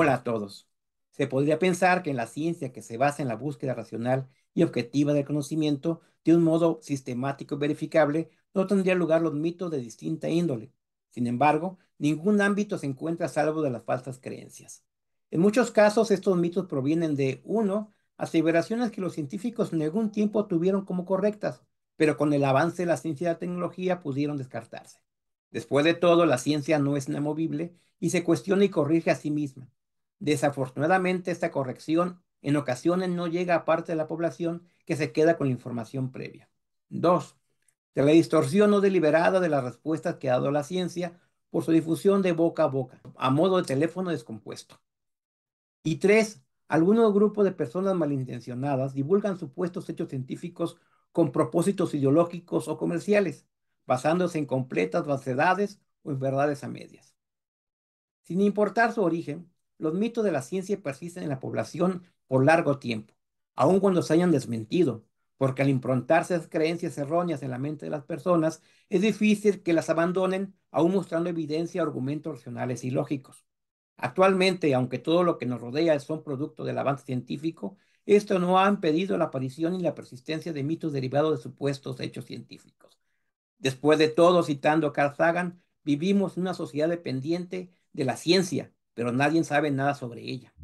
Hola a todos. Se podría pensar que en la ciencia que se basa en la búsqueda racional y objetiva del conocimiento de un modo sistemático y verificable, no tendría lugar los mitos de distinta índole. Sin embargo, ningún ámbito se encuentra salvo de las falsas creencias. En muchos casos, estos mitos provienen de, uno, aseveraciones que los científicos en algún tiempo tuvieron como correctas, pero con el avance de la ciencia y la tecnología pudieron descartarse. Después de todo, la ciencia no es inamovible y se cuestiona y corrige a sí misma. Desafortunadamente, esta corrección en ocasiones no llega a parte de la población que se queda con la información previa. Dos, de la distorsión no deliberada de las respuestas que ha dado la ciencia por su difusión de boca a boca, a modo de teléfono descompuesto. Y tres, algunos grupos de personas malintencionadas divulgan supuestos hechos científicos con propósitos ideológicos o comerciales, basándose en completas falsedades o en verdades a medias. Sin importar su origen, los mitos de la ciencia persisten en la población por largo tiempo, aun cuando se hayan desmentido, porque al improntarse creencias erróneas en la mente de las personas, es difícil que las abandonen, aún mostrando evidencia, argumentos racionales y lógicos. Actualmente, aunque todo lo que nos rodea es un producto del avance científico, esto no ha impedido la aparición y la persistencia de mitos derivados de supuestos hechos científicos. Después de todo, citando a Carl Sagan, vivimos en una sociedad dependiente de la ciencia, pero nadie sabe nada sobre ella.